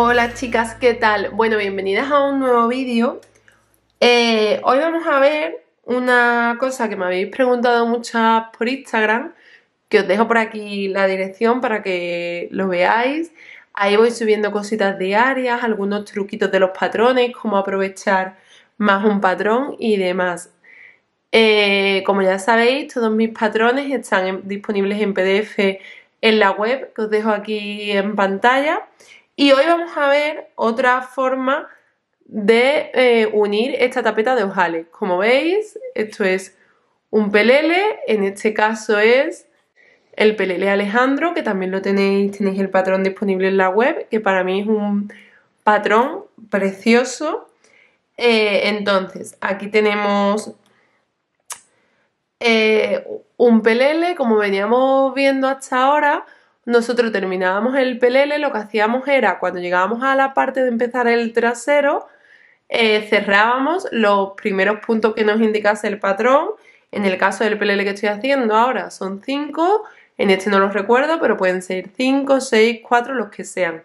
Hola chicas, ¿qué tal? Bueno, bienvenidas a un nuevo vídeo. Eh, hoy vamos a ver una cosa que me habéis preguntado muchas por Instagram, que os dejo por aquí la dirección para que lo veáis. Ahí voy subiendo cositas diarias, algunos truquitos de los patrones, cómo aprovechar más un patrón y demás. Eh, como ya sabéis, todos mis patrones están disponibles en PDF en la web, que os dejo aquí en pantalla. Y hoy vamos a ver otra forma de eh, unir esta tapeta de ojales. Como veis, esto es un pelele, en este caso es el pelele Alejandro, que también lo tenéis, tenéis el patrón disponible en la web, que para mí es un patrón precioso. Eh, entonces, aquí tenemos eh, un pelele, como veníamos viendo hasta ahora, nosotros terminábamos el pelele, lo que hacíamos era, cuando llegábamos a la parte de empezar el trasero, eh, cerrábamos los primeros puntos que nos indicase el patrón. En el caso del pelele que estoy haciendo ahora son 5, en este no los recuerdo, pero pueden ser 5, 6, 4, los que sean.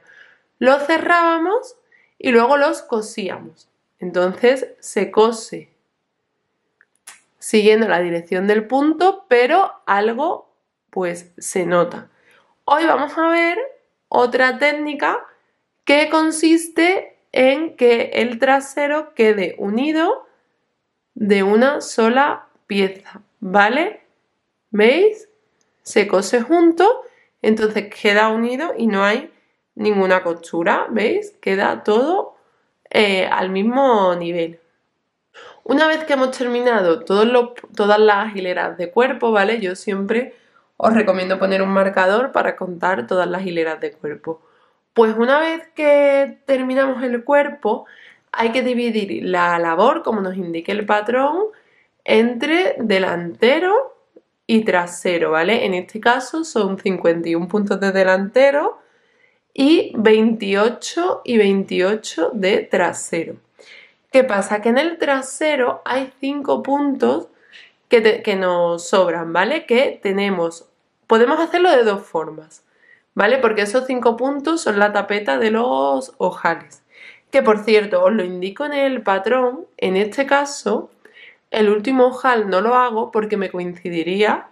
Los cerrábamos y luego los cosíamos. Entonces se cose siguiendo la dirección del punto, pero algo pues se nota. Hoy vamos a ver otra técnica que consiste en que el trasero quede unido de una sola pieza, ¿vale? ¿Veis? Se cose junto, entonces queda unido y no hay ninguna costura, ¿veis? Queda todo eh, al mismo nivel. Una vez que hemos terminado todas las hileras de cuerpo, ¿vale? Yo siempre os recomiendo poner un marcador para contar todas las hileras de cuerpo. Pues una vez que terminamos el cuerpo, hay que dividir la labor, como nos indique el patrón, entre delantero y trasero, ¿vale? En este caso son 51 puntos de delantero y 28 y 28 de trasero. ¿Qué pasa? Que en el trasero hay 5 puntos que, nos sobran, ¿vale? Que tenemos, podemos hacerlo de dos formas, ¿vale? Porque esos cinco puntos son la tapeta de los ojales. Que por cierto, os lo indico en el patrón, en este caso, el último ojal no lo hago porque me coincidiría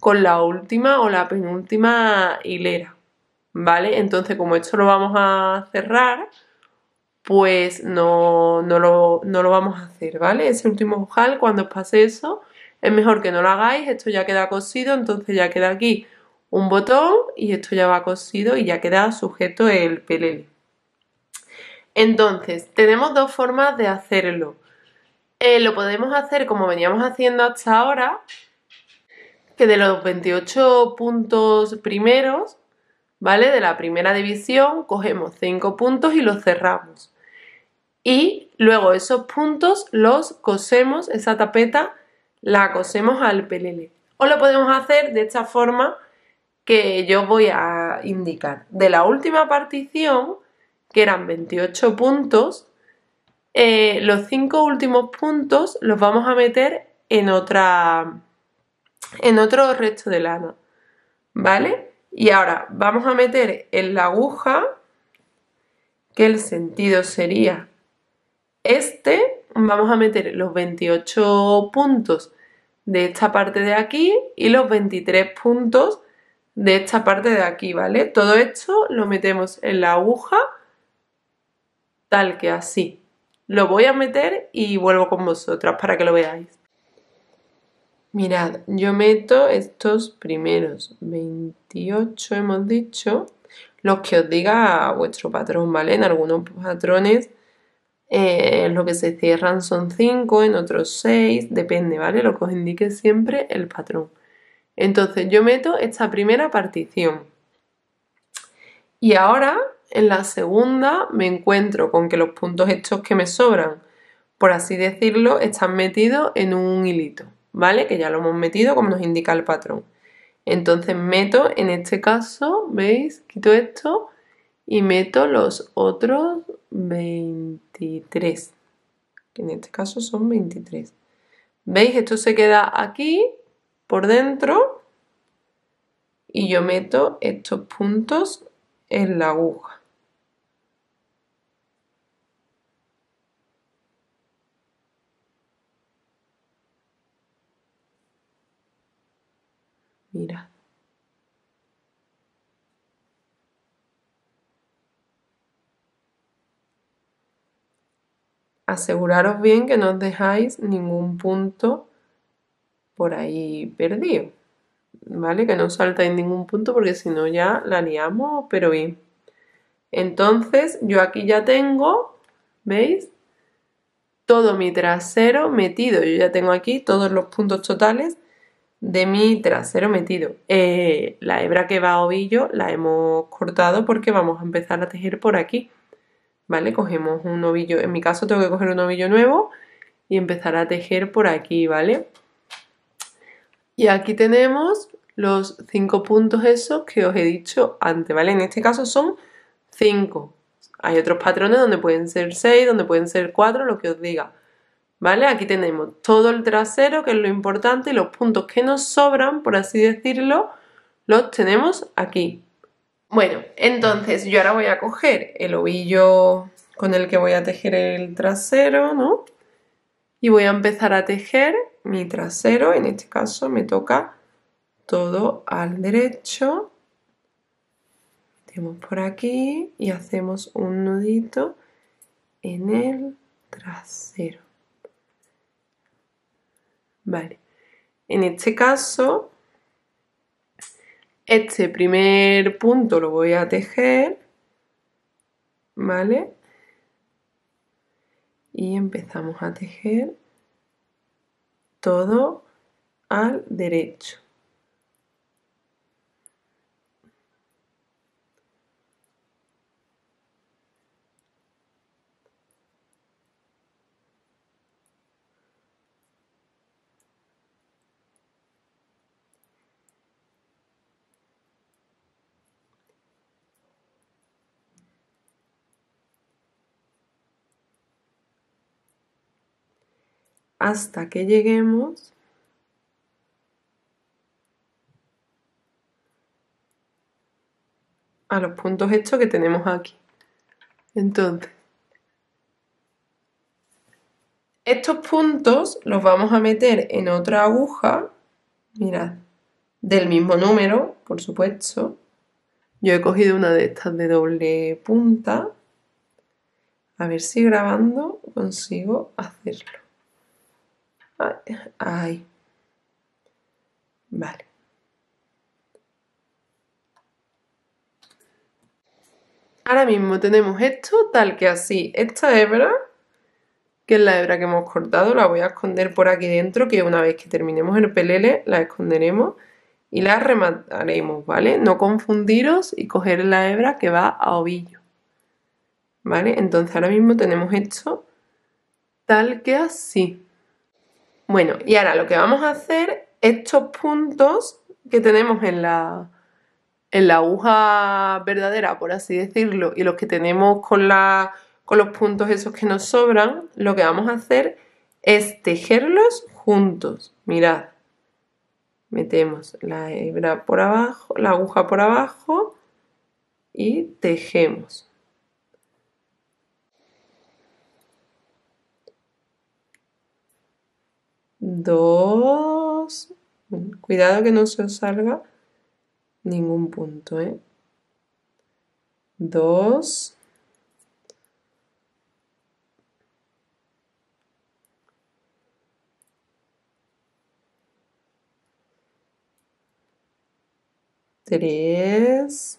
con la última o la penúltima hilera, ¿vale? Entonces, como esto lo vamos a cerrar, pues no, no, lo, no, lo, vamos a hacer, ¿vale? Ese último ojal, cuando os pase eso, es mejor que no lo hagáis, esto ya queda cosido, entonces ya queda aquí un botón y esto ya va cosido y ya queda sujeto el pelé. Entonces, tenemos dos formas de hacerlo. Eh, lo podemos hacer como veníamos haciendo hasta ahora, que de los 28 puntos primeros, ¿vale? De la primera división, cogemos 5 puntos y los cerramos. Y luego esos puntos los cosemos, esa tapeta, la cosemos al pelele. O lo podemos hacer de esta forma que yo voy a indicar. De la última partición, que eran 28 puntos, eh, los cinco últimos puntos los vamos a meter en otra en otro resto de lana. ¿Vale? Y ahora vamos a meter en la aguja que el sentido sería este, vamos a meter los 28 puntos de esta parte de aquí y los 23 puntos de esta parte de aquí, ¿vale? Todo esto lo metemos en la aguja tal que así. Lo voy a meter y vuelvo con vosotras para que lo veáis. Mirad, yo meto estos primeros 28, hemos dicho, los que os diga vuestro patrón, ¿vale? En algunos patrones eh, lo que se cierran son 5, en otros 6, depende, ¿vale? Lo que os indique siempre el patrón. Entonces yo meto esta primera partición. Y ahora en la segunda me encuentro con que los puntos estos que me sobran, por así decirlo, están metidos en un hilito, ¿vale? Que ya lo hemos metido como nos indica el patrón. Entonces meto en este caso, ¿veis? Quito esto y meto los otros 23. en este caso son 23. ¿Veis? Esto se queda aquí, por dentro. Y yo meto estos puntos en la aguja. aseguraros bien que no os dejáis ningún punto por ahí perdido, ¿vale? Que no os saltáis ningún punto porque si no ya la liamos, pero bien. Entonces yo aquí ya tengo, ¿veis? Todo mi trasero metido. Yo ya tengo aquí todos los puntos totales de mi trasero metido. Eh, la hebra que va a ovillo la hemos cortado porque vamos a empezar a tejer por aquí. ¿vale? Cogemos un ovillo, en mi caso tengo que coger un ovillo nuevo y empezar a tejer por aquí, ¿vale? Y aquí tenemos los cinco puntos esos que os he dicho antes, ¿vale? En este caso son 5. Hay otros patrones donde pueden ser 6, donde pueden ser 4, lo que os diga. ¿Vale? Aquí tenemos todo el trasero, que es lo importante, y los puntos que nos sobran, por así decirlo, los tenemos aquí. Bueno, entonces yo ahora voy a coger el ovillo con el que voy a tejer el trasero, ¿no? Y voy a empezar a tejer mi trasero, en este caso me toca todo al derecho. metemos por aquí y hacemos un nudito en el trasero. Vale, en este caso este primer punto lo voy a tejer, ¿vale? Y empezamos a tejer todo al derecho. hasta que lleguemos a los puntos estos que tenemos aquí. Entonces, estos puntos los vamos a meter en otra aguja, mirad, del mismo número, por supuesto. Yo he cogido una de estas de doble punta. A ver si grabando consigo hacerlo. Ay, Vale. Ahora mismo tenemos esto tal que así. Esta hebra, que es la hebra que hemos cortado, la voy a esconder por aquí dentro, que una vez que terminemos el pelele la esconderemos y la remataremos, ¿vale? No confundiros y coger la hebra que va a ovillo. ¿Vale? Entonces ahora mismo tenemos esto tal que así. Bueno, y ahora lo que vamos a hacer, estos puntos que tenemos en la, en la aguja verdadera, por así decirlo, y los que tenemos con, la, con los puntos esos que nos sobran, lo que vamos a hacer es tejerlos juntos. Mirad, metemos la hebra por abajo, la aguja por abajo y tejemos. 2. Cuidado que no se os salga ningún punto, ¿eh? 2. 3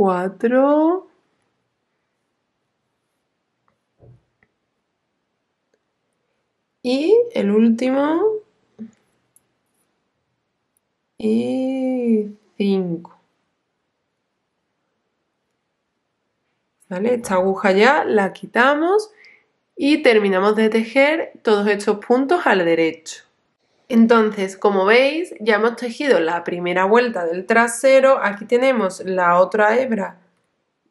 cuatro, y el último, y cinco. ¿Vale? Esta aguja ya la quitamos y terminamos de tejer todos estos puntos al derecho. Entonces, como veis, ya hemos tejido la primera vuelta del trasero. Aquí tenemos la otra hebra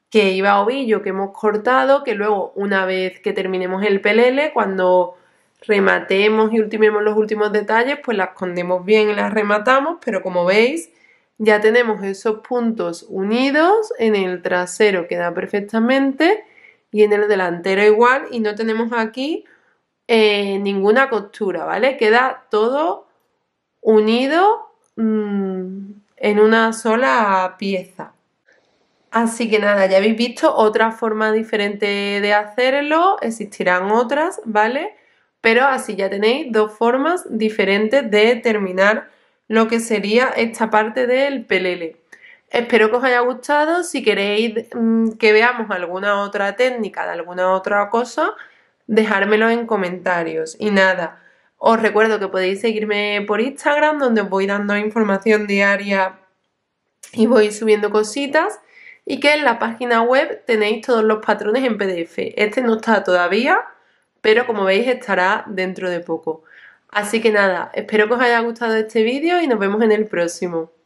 que iba a ovillo que hemos cortado, que luego una vez que terminemos el pelele, cuando rematemos y ultimemos los últimos detalles, pues la escondemos bien y las rematamos, pero como veis ya tenemos esos puntos unidos, en el trasero queda perfectamente y en el delantero igual y no tenemos aquí eh, ninguna costura, ¿vale? Queda todo unido mm, en una sola pieza. Así que nada, ya habéis visto otra forma diferente de hacerlo, existirán otras, ¿vale? Pero así ya tenéis dos formas diferentes de terminar lo que sería esta parte del pelele. Espero que os haya gustado, si queréis mm, que veamos alguna otra técnica de alguna otra cosa, dejármelo en comentarios. Y nada, os recuerdo que podéis seguirme por Instagram donde os voy dando información diaria y voy subiendo cositas. Y que en la página web tenéis todos los patrones en PDF. Este no está todavía, pero como veis estará dentro de poco. Así que nada, espero que os haya gustado este vídeo y nos vemos en el próximo.